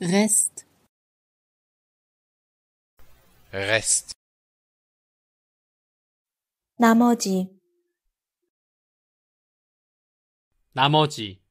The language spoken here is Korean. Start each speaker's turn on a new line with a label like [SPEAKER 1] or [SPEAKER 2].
[SPEAKER 1] Rest.
[SPEAKER 2] Rest.
[SPEAKER 1] 나머지.
[SPEAKER 3] 나머지.